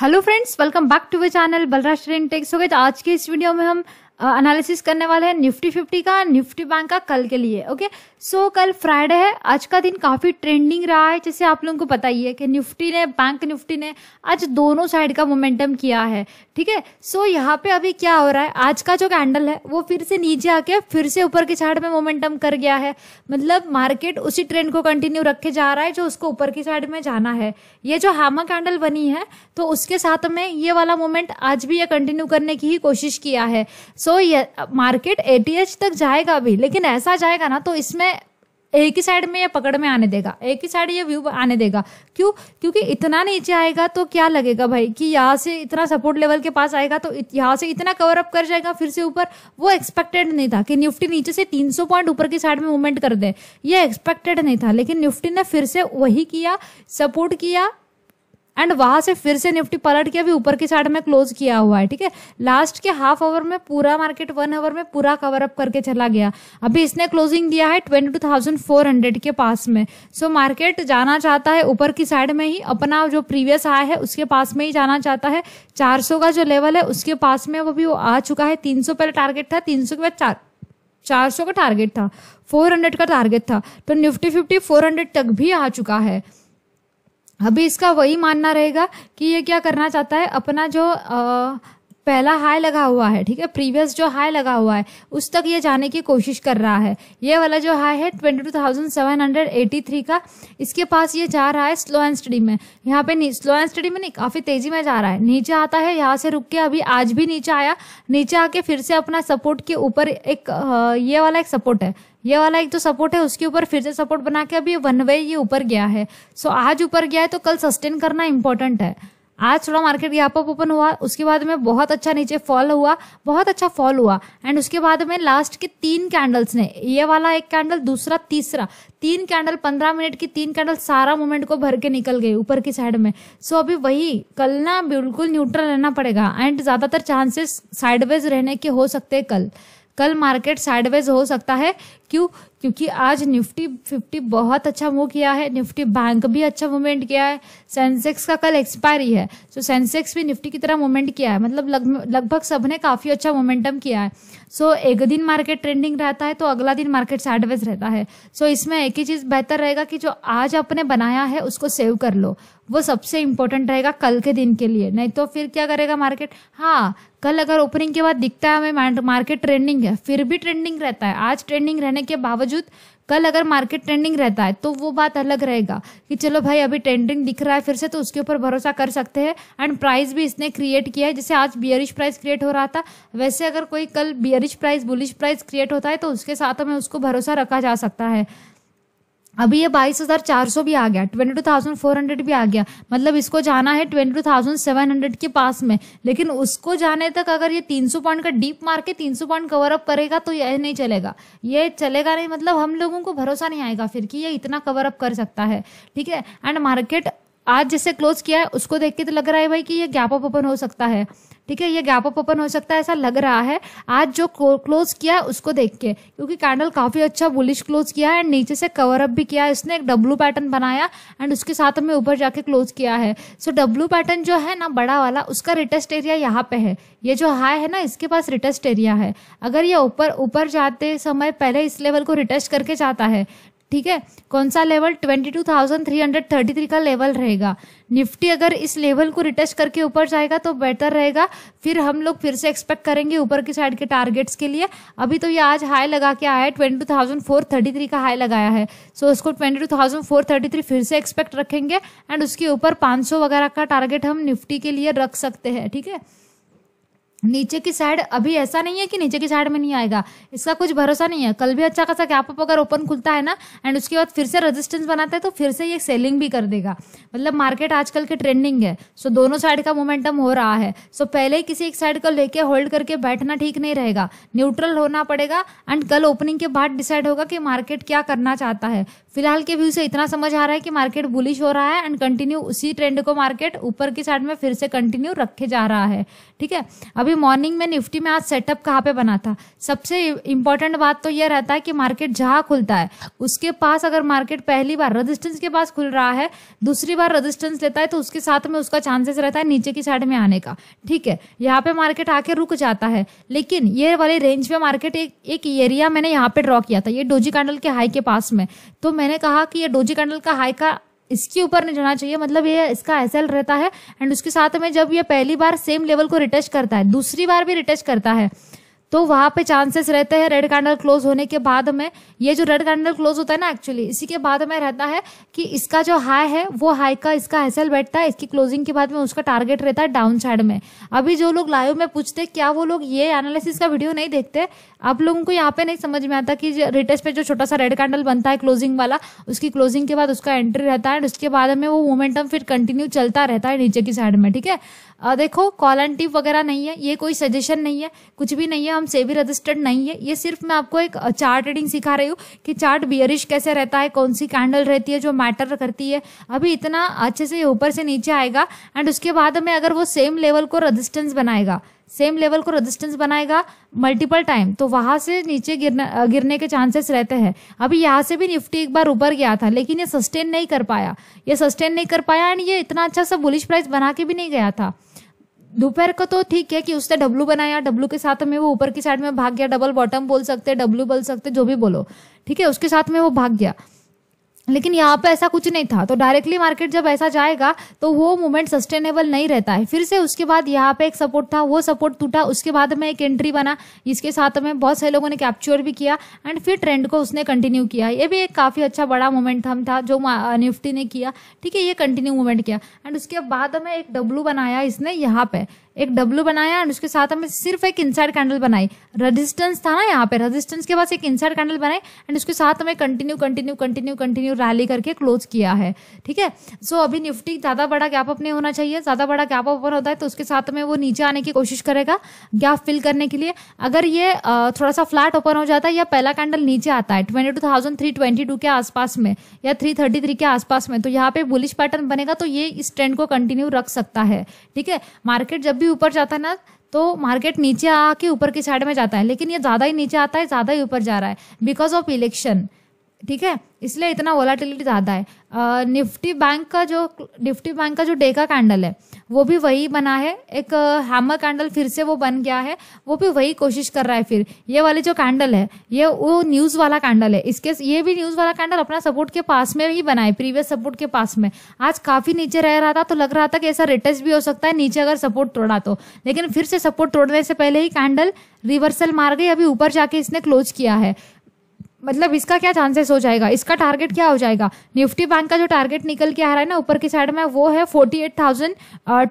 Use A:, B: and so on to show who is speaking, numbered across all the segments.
A: Hello friends welcome back to way channel Balraj ट्रेन टेक्स हो गए आज के इस वीडियो में हम एनालिसिस करने वाले हैं निफ्टी फिफ्टी का निफ्टी बैंक का कल के लिए ओके सो so, कल फ्राइडे है आज का दिन काफ़ी ट्रेंडिंग रहा है जैसे आप लोगों को पता ही है कि निफ्टी ने बैंक निफ्टी ने आज दोनों साइड का मोमेंटम किया है ठीक है सो यहाँ पे अभी क्या हो रहा है आज का जो कैंडल है वो फिर से नीचे आके फिर से ऊपर की साइड में मोमेंटम कर गया है मतलब मार्केट उसी ट्रेंड को कंटिन्यू रखे जा रहा है जो उसको ऊपर की साइड में जाना है ये जो हामा कैंडल बनी है तो उसके साथ में ये वाला मोमेंट आज भी ये कंटिन्यू करने की ही कोशिश किया है सो सो ये मार्केट ए तक जाएगा भी लेकिन ऐसा जाएगा ना तो इसमें एक ही साइड में ये पकड़ में आने देगा एक ही साइड ये व्यू आने देगा क्यों क्योंकि इतना नीचे आएगा तो क्या लगेगा भाई कि यहाँ से इतना सपोर्ट लेवल के पास आएगा तो यहाँ से इतना कवर अप कर जाएगा फिर से ऊपर वो एक्सपेक्टेड नहीं था कि निफ्टी नीचे से 300 पॉइंट ऊपर की साइड में मूवमेंट कर दे ये एक्सपेक्टेड नहीं था लेकिन निफ्टी ने फिर से वही किया सपोर्ट किया एंड वहां से फिर से निफ्टी पलट के अभी ऊपर की साइड में क्लोज किया हुआ है ठीक है लास्ट के हाफ आवर में पूरा मार्केट वन आवर में पूरा कवर अप करके चला गया अभी इसने क्लोजिंग दिया है twenty two thousand four hundred के पास में सो so, मार्केट जाना चाहता है ऊपर की साइड में ही अपना जो प्रीवियस आय है उसके पास में ही जाना चाहता है चार का जो लेवल है उसके पास में वो भी वो आ चुका है तीन पहले टारगेट था तीन के बाद चार चार सौ का टारगेट था 400 का टारगेट था तो निफ्टी फिफ्टी 400 तक भी आ चुका है अभी इसका वही मानना रहेगा कि ये क्या करना चाहता है अपना जो आ, पहला हाई लगा हुआ है ठीक है प्रीवियस जो हाई लगा हुआ है उस तक ये जाने की कोशिश कर रहा है ये वाला जो हाई है twenty two thousand seven hundred eighty three का इसके पास ये जा रहा है स्लो एंड स्टडी में यहाँ पे स्लो एंड स्टडी में नहीं काफ़ी तेजी में जा रहा है नीचे आता है यहाँ से रुक के अभी आज भी नीचे आया नीचे आके फिर से अपना सपोर्ट के ऊपर एक ये वाला एक सपोर्ट है ये वाला एक तो सपोर्ट है उसके ऊपर फिर से सपोर्ट बना के अभी वन वे ये ऊपर गया है सो आज ऊपर गया है तो कल सस्टेन करना इंपॉर्टेंट है आज थोड़ा मार्केट यहाँ पर ओपन हुआ उसके बाद में बहुत अच्छा नीचे फॉल हुआ बहुत अच्छा फॉल हुआ एंड उसके बाद में लास्ट के तीन कैंडल्स ने ये वाला एक कैंडल दूसरा तीसरा तीन कैंडल पंद्रह मिनट की तीन कैंडल सारा मोमेंट को भर के निकल गए ऊपर की साइड में सो so, अभी वही कल ना बिल्कुल न्यूट्रल रहना पड़ेगा एंड ज़्यादातर चांसेस साइडवेज रहने के हो सकते हैं कल कल मार्केट साइडवेज हो सकता है क्यों क्योंकि आज निफ्टी फिफ्टी बहुत अच्छा मूव किया है निफ्टी बैंक भी अच्छा मूवमेंट किया है सेंसेक्स का कल एक्सपायरी है सो तो सेंसेक्स भी निफ्टी की तरह मूवमेंट किया है मतलब लगभग लग सबने काफ़ी अच्छा मोमेंटम किया है सो so, एक दिन मार्केट ट्रेंडिंग रहता है तो अगला दिन मार्केट साइडवेज रहता है सो so, इसमें एक ही चीज़ बेहतर रहेगा कि जो आज आपने बनाया है उसको सेव कर लो वो सबसे इम्पोर्टेंट रहेगा कल के दिन के लिए नहीं तो फिर क्या करेगा मार्केट हाँ कल अगर ओपनिंग के बाद दिखता है हमें मार्केट ट्रेंडिंग है फिर भी ट्रेंडिंग रहता है आज ट्रेंडिंग रहने के बावजूद बावजूद कल अगर मार्केट ट्रेंडिंग रहता है तो वो बात अलग रहेगा कि चलो भाई अभी ट्रेंडिंग दिख रहा है फिर से तो उसके ऊपर भरोसा कर सकते हैं एंड प्राइस भी इसने क्रिएट किया है जैसे आज बियरिश प्राइस क्रिएट हो रहा था वैसे अगर कोई कल bearish price bullish price create होता है तो उसके साथ में उसको भरोसा रखा जा सकता है अभी ये बाईस हज़ार चार सौ भी आ गया twenty two thousand four hundred भी आ गया मतलब इसको जाना है twenty two thousand seven hundred के पास में लेकिन उसको जाने तक अगर ये तीन सौ पॉइंट का डीप मार के तीन सौ पॉइंट कवर अप करेगा तो यह नहीं चलेगा ये चलेगा नहीं मतलब हम लोगों को भरोसा नहीं आएगा फिर कि ये इतना कवर अप कर सकता है ठीक है एंड मार्केट आज जैसे क्लोज किया है उसको देख के तो लग रहा है भाई कि ये गैप अप ओपन हो सकता है ठीक है ये गैप अप ओपन हो सकता है ऐसा लग रहा है आज जो क्लोज किया है उसको देख के क्योंकि कैंडल काफी अच्छा बुलिश क्लोज किया है एंड नीचे से कवर अप भी किया है इसने एक डब्लू पैटर्न बनाया एंड उसके साथ हमें ऊपर जाके क्लोज किया है सो डब्लू पैटर्न जो है ना बड़ा वाला उसका रिटेस्ट एरिया यहाँ पे है ये जो हाई है ना इसके पास रिटेस्ट एरिया है अगर ये ऊपर ऊपर जाते समय पहले इस लेवल को रिटेस्ट करके जाता है ठीक है कौन सा लेवल 22,333 का लेवल रहेगा निफ्टी अगर इस लेवल को रिटच करके ऊपर जाएगा तो बेटर रहेगा फिर हम लोग फिर से एक्सपेक्ट करेंगे ऊपर की साइड के टारगेट्स के लिए अभी तो ये आज हाई लगा के आया है थ्री का हाई लगाया है सो so उसको थ्री फिर से एक्सपेक्ट रखेंगे एंड उसके ऊपर सौ वगैरह का टारगेट हम निफ्टी के लिए रख सकते हैं ठीक है थीके? नीचे की साइड अभी ऐसा नहीं है कि नीचे की साइड में नहीं आएगा इसका कुछ भरोसा नहीं है कल भी अच्छा खासा गैप अप अगर ओपन खुलता है ना एंड उसके बाद फिर से रेजिस्टेंस बनाता है तो फिर से ये सेलिंग भी कर देगा मतलब मार्केट आजकल के ट्रेंडिंग है सो दोनों साइड का मोमेंटम हो रहा है सो पहले ही किसी एक साइड को लेके होल्ड करके बैठना ठीक नहीं रहेगा न्यूट्रल होना पड़ेगा एंड कल ओपनिंग के बाद डिसाइड होगा कि मार्केट क्या करना चाहता है फिलहाल के व्यू से इतना समझ आ रहा है कि मार्केट बुलिश हो रहा है एंड कंटिन्यू उसी ट्रेंड को मार्केट ऊपर की साइड में फिर से कंटिन्यू रखे जा रहा है ठीक है अभी मॉर्निंग में निफ्टी में आज सेटअप कहाँ पे बना था सबसे इंपॉर्टेंट बात तो यह रहता है कि मार्केट जहाँ खुलता है उसके पास अगर मार्केट पहली बार रजिस्टेंस के पास खुल रहा है दूसरी बार रजिस्टेंस लेता है तो उसके साथ में उसका चांसेस रहता है नीचे की साइड में आने का ठीक है यहाँ पे मार्केट आके रुक जाता है लेकिन ये वाले रेंज में मार्केट एक एरिया मैंने यहाँ पे ड्रॉ किया था ये डोजी कैंडल के हाई के पास में तो मैं मैंने कहा कि ये डोजी कैंडल का हाई का इसके ऊपर नहीं जाना चाहिए मतलब ये इसका एस रहता है एंड उसके साथ में जब ये पहली बार सेम लेवल को रिटच करता है दूसरी बार भी रिटच करता है तो वहाँ पे चांसेस रहते हैं रेड कैंडल क्लोज होने के बाद में ये जो रेड कैंडल क्लोज होता है ना एक्चुअली इसी के बाद में रहता है कि इसका जो हाई है वो हाई का इसका हैसल बैठता है इसकी क्लोजिंग के बाद में उसका टारगेट रहता है डाउन साइड में अभी जो लोग लाइव में पूछते क्या वो लोग ये एनालिसिस का वीडियो नहीं देखते आप लोगों को यहाँ पे नहीं समझ में आता कि रिटेस्ट पे जो छोटा सा रेड कैंडल बनता है क्लोजिंग वाला उसकी क्लोजिंग के बाद उसका एंट्री रहता है उसके बाद में वो मोमेंटम फिर कंटिन्यू चलता रहता है नीचे की साइड में ठीक है आ, देखो कॉलन टिप वगैरह नहीं है ये कोई सजेशन नहीं है कुछ भी नहीं है हम सेबी रजिस्टर्ड नहीं है ये सिर्फ मैं आपको एक चार्ट रीडिंग सिखा रही हूँ कि चार्ट बियरिश कैसे रहता है कौन सी कैंडल रहती है जो मैटर करती है अभी इतना अच्छे से ऊपर से नीचे आएगा एंड उसके बाद में अगर वो सेम लेवल को रजिस्टेंस बनाएगा सेम लेवल को रेजिस्टेंस बनाएगा मल्टीपल टाइम तो वहां से नीचे गिरना गिरने के चांसेस रहते हैं अभी यहाँ से भी निफ्टी एक बार ऊपर गया था लेकिन ये सस्टेन नहीं कर पाया ये सस्टेन नहीं कर पाया एंड ये इतना अच्छा सा बुलिश प्राइस बना के भी नहीं गया था दोपहर का तो ठीक है कि उसने डब्लू बनाया डब्लू के साथ में वो ऊपर की साइड में भाग गया डबल बॉटम बोल सकते डब्लू बोल सकते जो भी बोलो ठीक है उसके साथ में वो भाग गया लेकिन यहाँ पे ऐसा कुछ नहीं था तो डायरेक्टली मार्केट जब ऐसा जाएगा तो वो मूवमेंट सस्टेनेबल नहीं रहता है फिर से उसके बाद यहाँ पे एक सपोर्ट था वो सपोर्ट टूटा उसके बाद में एक एंट्री बना इसके साथ में बहुत सारे लोगों ने कैप्चर भी किया एंड फिर ट्रेंड को उसने कंटिन्यू किया ये भी एक काफ़ी अच्छा बड़ा मूवमेंट हम था जो निफ्टी ने किया ठीक है ये कंटिन्यू मूवमेंट किया एंड उसके बाद में एक डब्लू बनाया इसने यहाँ पे एक डब्लू बनाया एंड उसके साथ हमें सिर्फ एक इनसाइड कैंडल बनाई रेजिस्टेंस था ना यहाँ पे रेजिस्टेंस के पास एक इनसाइड कैंडल बनाई एंड उसके साथ हमें continue continue continue continue rally करके क्लोज किया है ठीक है सो अभी निफ्टी ज़्यादा बड़ा गैप अप नहीं होना चाहिए ज़्यादा बड़ा गैप ओपन होता है तो उसके साथ हमें वो नीचे आने की कोशिश करेगा गैप फिल करने के लिए अगर ये थोड़ा सा फ्लैट ओपन हो जाता है या पहला कैंडल नीचे आता है twenty two thousand three twenty two के आसपास में या थ्री थर्टी थ्री के आसपास में तो यहाँ पे बुलिश पैटर्न बनेगा तो ये इस ट्रेंड को कंटिन्यू रख सकता है ठीक है मार्केट जब भी भी ऊपर जाता है ना तो मार्केट नीचे आके ऊपर की साइड में जाता है लेकिन ये ज़्यादा ही नीचे आता है ज़्यादा ही ऊपर जा रहा है बिकॉज ऑफ इलेक्शन ठीक है इसलिए इतना वोलाटिलिटी ज़्यादा है निफ्टी बैंक का जो निफ्टी बैंक का जो डे का कैंडल है वो भी वही बना है एक हैमर कैंडल फिर से वो बन गया है वो भी वही कोशिश कर रहा है फिर ये वाले जो कैंडल है ये वो न्यूज़ वाला कैंडल है इसके ये भी न्यूज़ वाला कैंडल अपना सपोर्ट के पास में ही बना है प्रीवियस सपोर्ट के पास में आज काफ़ी नीचे रह रहा था तो लग रहा था कि ऐसा रिटेस्ट भी हो सकता है नीचे अगर सपोर्ट तोड़ा तो लेकिन फिर से सपोर्ट तोड़ने से पहले ही कैंडल रिवर्सल मार गई अभी ऊपर जाके इसने क्लोज किया है मतलब इसका क्या चांसेस हो जाएगा इसका टारगेट क्या हो जाएगा निफ्टी बैंक का जो टारगेट निकल के आ रहा है ना ऊपर की साइड में वो है forty eight thousand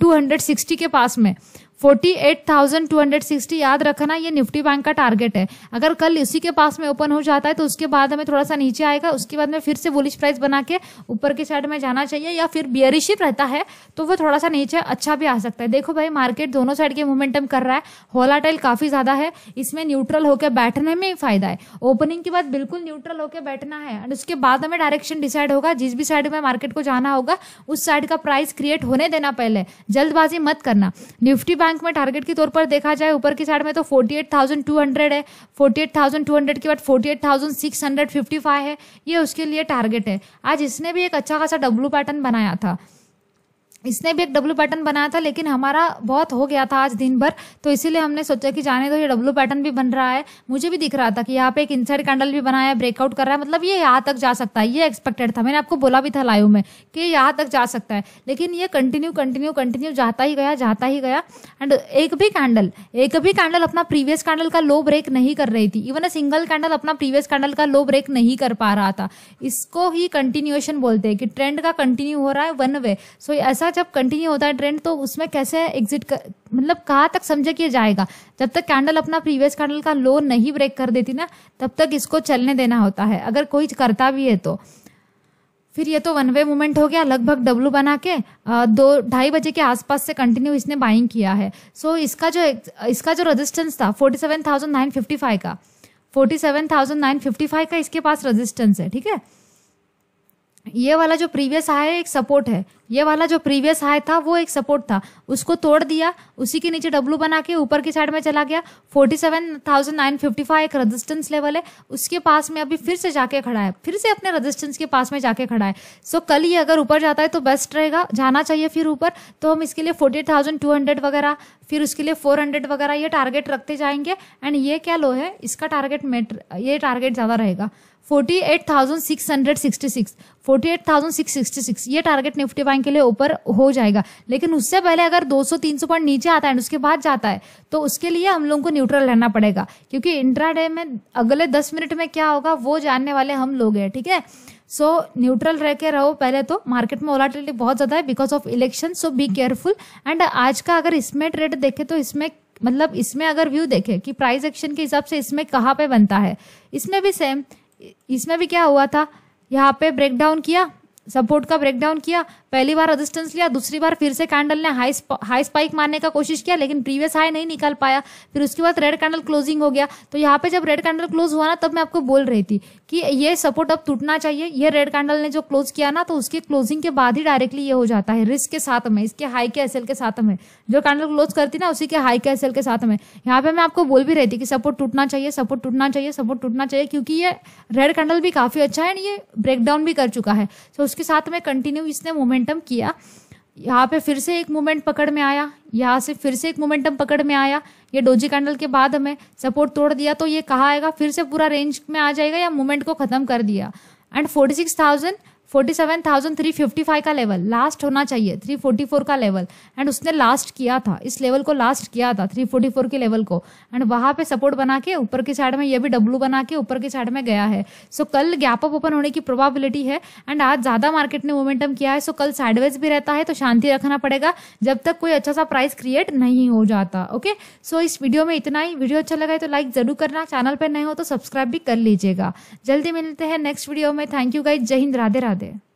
A: two hundred sixty के पास में forty eight thousand two hundred sixty याद रखना ये निफ्टी बैंक का टारगेट है अगर कल इसी के पास में ओपन हो जाता है तो उसके बाद हमें थोड़ा सा नीचे आएगा उसके बाद में फिर से बुलिश प्राइस बना के ऊपर की साइड में जाना चाहिए या फिर बियरिशिप रहता है तो वो थोड़ा सा नीचे अच्छा भी आ सकता है देखो भाई मार्केट दोनों साइड के मोमेंटम कर रहा है होलाटाइल काफी ज्यादा है इसमें न्यूट्रल होकर बैठने में फायदा है ओपनिंग के बाद बिल्कुल न्यूट्रल होकर बैठना है एंड उसके बाद हमें डायरेक्शन डिसाइड होगा जिस भी साइड में मार्केट को जाना होगा उस साइड का प्राइस क्रिएट होने देना पहले जल्दबाजी मत करना निफ्टी बैंक रैंक में टारगेट के तौर पर देखा जाए ऊपर की साइड में तो 48,200 है 48,200 के बाद 48,655 है ये उसके लिए टारगेट है आज इसने भी एक अच्छा खासा डब्लू पैटर्न बनाया था इसने भी एक डब्लू पैटर्न बनाया था लेकिन हमारा बहुत हो गया था आज दिन भर तो इसीलिए हमने सोचा कि जाने दो ये डब्लू पैटर्न भी बन रहा है मुझे भी दिख रहा था कि यहाँ पे एक इनसाइड कैंडल भी बनाया है ब्रेकआउट कर रहा है मतलब ये यहाँ तक जा सकता है ये एक्सपेक्टेड था मैंने आपको बोला भी था लाइव में कि यहाँ तक जा सकता है लेकिन ये कंटिन्यू कंटिन्यू कंटिन्यू जाता ही गया जाता ही गया एंड एक भी कैंडल एक भी कैंडल अपना प्रीवियस कैंडल का लो ब्रेक नहीं कर रही थी इवन अ सिंगल कैंडल अपना प्रीवियस कैंडल का लो ब्रेक नहीं कर पा रहा था इसको ही कंटिन्यूएशन बोलते हैं कि ट्रेंड का कंटिन्यू हो रहा है वन वे सो ऐसा का जब कंटिन्यू होता है ट्रेंड तो उसमें कैसे एग्जिट कर मतलब कहाँ तक समझा किया जाएगा जब तक कैंडल अपना प्रीवियस कैंडल का लो नहीं ब्रेक कर देती ना तब तक इसको चलने देना होता है अगर कोई करता भी है तो फिर ये तो वन वे मूवमेंट हो गया लगभग डब्लू बना के दो ढाई बजे के आसपास से कंटिन्यू इसने बाइंग किया है सो so, इसका जो इसका जो रेजिस्टेंस था forty seven thousand nine fifty five का forty seven thousand nine fifty five का इसके पास रेजिस्टेंस है ठीक है ये वाला जो प्रीवियस आया है एक सपोर्ट है ये वाला जो प्रीवियस हाई था वो एक सपोर्ट था उसको तोड़ दिया उसी के नीचे डब्लू बना के ऊपर की साइड में चला गया 47,955 एक रेजिस्टेंस लेवल है उसके पास में अभी फिर से जाके खड़ा है फिर से अपने रेजिस्टेंस के पास में जाके खड़ा है सो so, कल ये अगर ऊपर जाता है तो बेस्ट रहेगा जाना चाहिए फिर ऊपर तो हम इसके लिए फोर्टी वगैरह फिर उसके लिए फोर वगैरह ये टारगेट रखते जाएंगे एंड ये क्या लो है इसका टारगेट मेट ये टारगेट ज़्यादा रहेगा 48,666 48,666 ये टारगेट निफ्टी बैंक के लिए ऊपर हो जाएगा लेकिन उससे पहले अगर 200-300 पॉइंट नीचे आता है उसके बाद जाता है तो उसके लिए हम लोगों को न्यूट्रल रहना पड़ेगा क्योंकि इंट्राडे में अगले दस मिनट में क्या होगा वो जानने वाले हम लोग हैं ठीक है सो न्यूट्रल रह के रहो पहले तो मार्केट में ओलाटिलिटी बहुत ज़्यादा है because of election so be careful and आज का अगर इसमें ट्रेड देखे तो इसमें मतलब इसमें अगर व्यू देखे कि प्राइस एक्शन के हिसाब से इसमें कहाँ पे बनता है इसमें भी सेम इसमें भी क्या हुआ था यहाँ पे ब्रेकडाउन किया सपोर्ट का ब्रेकडाउन किया पहली बार रेजिस्टेंस लिया दूसरी बार फिर से कैंडल ने हाई हाई स्पाइक मारने का कोशिश किया लेकिन प्रीवियस हाई नहीं निकाल पाया फिर उसके बाद रेड कैंडल क्लोजिंग हो गया तो यहाँ पे जब रेड कैंडल क्लोज हुआ ना तब मैं आपको बोल रही थी कि ये सपोर्ट अब टूटना चाहिए ये रेड कैंडल ने जो क्लोज किया ना तो उसके क्लोजिंग के बाद ही डायरेक्टली ये हो जाता है रिस्क के साथ में इसके हाई के एस के साथ में जो कैंडल क्लोज करती ना उसी के हाई के एस के साथ में यहाँ पे मैं आपको बोल भी रही थी कि सपोर्ट टूटना चाहिए सपोर्ट टूटना चाहिए सपोर्ट टूटना चाहिए क्योंकि ये रेड कैंडल भी काफी अच्छा है ये ब्रेकडाउन भी कर चुका है उसके साथ में कंटिन्यू इसने मोमेंटम किया यहाँ पे फिर से एक मोमेंट पकड़ में आया यहाँ से फिर से एक मोमेंटम पकड़ में आया ये डोजी कैंडल के बाद हमें सपोर्ट तोड़ दिया तो ये कहा आएगा फिर से पूरा रेंज में आ जाएगा या मोमेंट को ख़त्म कर दिया and forty six thousand forty seven thousand three fifty five का लेवल लास्ट होना चाहिए थ्री फोर्टी फोर का लेवल एंड उसने लास्ट किया था इस लेवल को लास्ट किया था थ्री फोर्टी फोर के लेवल को एंड वहाँ पे सपोर्ट बना के ऊपर की साइड में ये भी डब्लू बना के ऊपर की साइड में गया है सो so, कल गैप अप ओपन होने की प्रोबेबिलिटी है एंड आज ज़्यादा मार्केट ने मोमेंटम किया है सो so, कल साइडवेज भी रहता है तो शांति रखना पड़ेगा जब तक कोई अच्छा सा प्राइस क्रिएट नहीं हो जाता ओके okay? सो so, इस वीडियो में इतना ही वीडियो अच्छा लगा है तो लाइक जरूर करना चैनल पर नहीं हो तो सब्सक्राइब भी कर लीजिएगा जल्दी मिलते हैं नेक्स्ट वीडियो में थैंक यू गाइज जय हिंद राधे राधे Yeah.